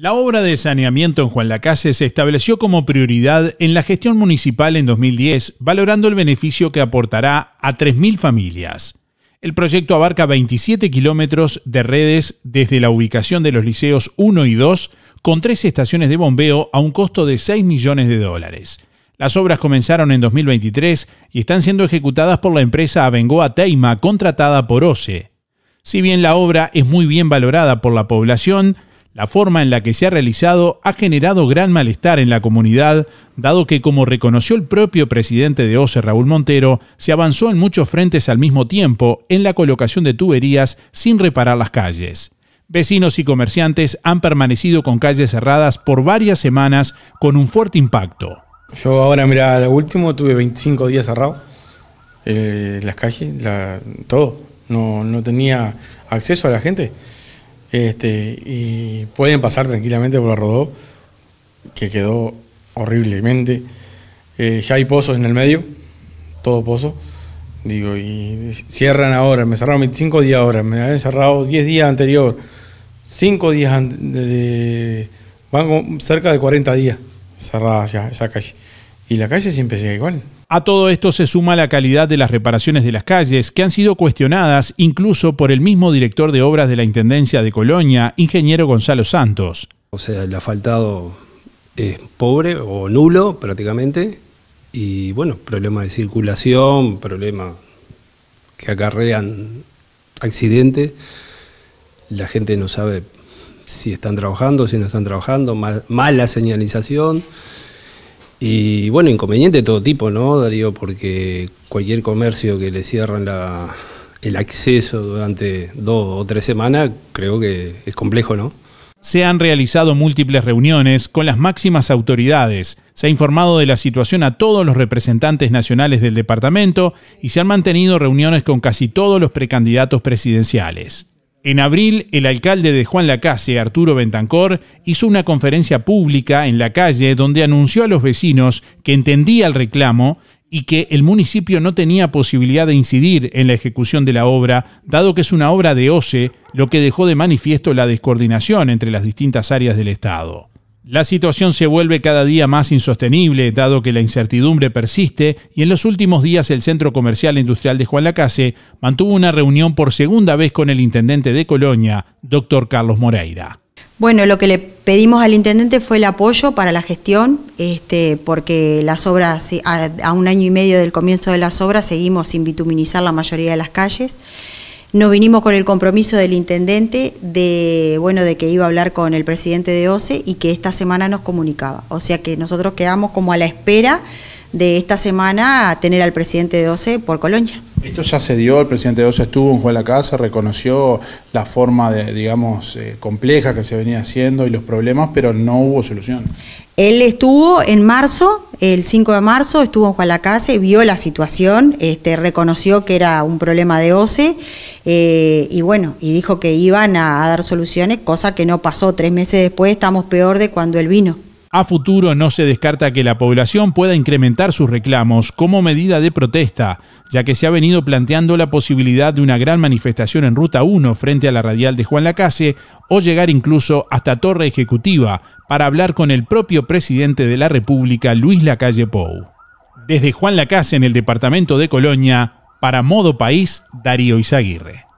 La obra de saneamiento en Juan Lacase se estableció como prioridad en la gestión municipal en 2010, valorando el beneficio que aportará a 3.000 familias. El proyecto abarca 27 kilómetros de redes desde la ubicación de los liceos 1 y 2, con tres estaciones de bombeo a un costo de 6 millones de dólares. Las obras comenzaron en 2023 y están siendo ejecutadas por la empresa Avengoa Teima, contratada por OCE. Si bien la obra es muy bien valorada por la población, la forma en la que se ha realizado ha generado gran malestar en la comunidad, dado que, como reconoció el propio presidente de OCE, Raúl Montero, se avanzó en muchos frentes al mismo tiempo en la colocación de tuberías sin reparar las calles. Vecinos y comerciantes han permanecido con calles cerradas por varias semanas con un fuerte impacto. Yo ahora, mira, lo último tuve 25 días cerrado, eh, las calles, todo. No, no tenía acceso a la gente. Este, y pueden pasar tranquilamente por la Rodó, que quedó horriblemente. Eh, ya hay pozos en el medio, todo pozo. Digo, y cierran ahora, me cerraron 5 días ahora, me habían cerrado 10 días anterior, 5 días, de, van cerca de 40 días cerradas ya esa calle y la calle siempre sigue igual. A todo esto se suma la calidad de las reparaciones de las calles, que han sido cuestionadas incluso por el mismo director de obras de la Intendencia de Colonia, ingeniero Gonzalo Santos. O sea, el asfaltado es pobre o nulo prácticamente, y bueno, problemas de circulación, problemas que acarrean accidentes, la gente no sabe si están trabajando, si no están trabajando, mala señalización. Y bueno, inconveniente de todo tipo, ¿no, Darío? Porque cualquier comercio que le cierran el acceso durante dos o tres semanas, creo que es complejo, ¿no? Se han realizado múltiples reuniones con las máximas autoridades, se ha informado de la situación a todos los representantes nacionales del departamento y se han mantenido reuniones con casi todos los precandidatos presidenciales. En abril, el alcalde de Juan Lacase, Arturo Bentancor, hizo una conferencia pública en la calle donde anunció a los vecinos que entendía el reclamo y que el municipio no tenía posibilidad de incidir en la ejecución de la obra, dado que es una obra de OCE, lo que dejó de manifiesto la descoordinación entre las distintas áreas del Estado. La situación se vuelve cada día más insostenible, dado que la incertidumbre persiste, y en los últimos días el Centro Comercial e Industrial de Juan Lacase mantuvo una reunión por segunda vez con el intendente de Colonia, doctor Carlos Moreira. Bueno, lo que le pedimos al intendente fue el apoyo para la gestión, este, porque las obras, a un año y medio del comienzo de las obras, seguimos sin bituminizar la mayoría de las calles. Nos vinimos con el compromiso del intendente de, bueno, de que iba a hablar con el presidente de OCE y que esta semana nos comunicaba. O sea que nosotros quedamos como a la espera de esta semana a tener al presidente de OCE por Colonia. Esto ya se dio, el presidente de OCE estuvo, en Juan la casa, reconoció la forma, de, digamos, eh, compleja que se venía haciendo y los problemas, pero no hubo solución. Él estuvo en marzo el 5 de marzo estuvo en Lacase, vio la situación, este, reconoció que era un problema de OCE eh, y bueno, y dijo que iban a dar soluciones, cosa que no pasó. Tres meses después estamos peor de cuando él vino. A futuro no se descarta que la población pueda incrementar sus reclamos como medida de protesta, ya que se ha venido planteando la posibilidad de una gran manifestación en Ruta 1 frente a la radial de Juan Lacase o llegar incluso hasta Torre Ejecutiva para hablar con el propio presidente de la República, Luis Lacalle Pou. Desde Juan Lacase en el departamento de Colonia, para Modo País, Darío Izaguirre.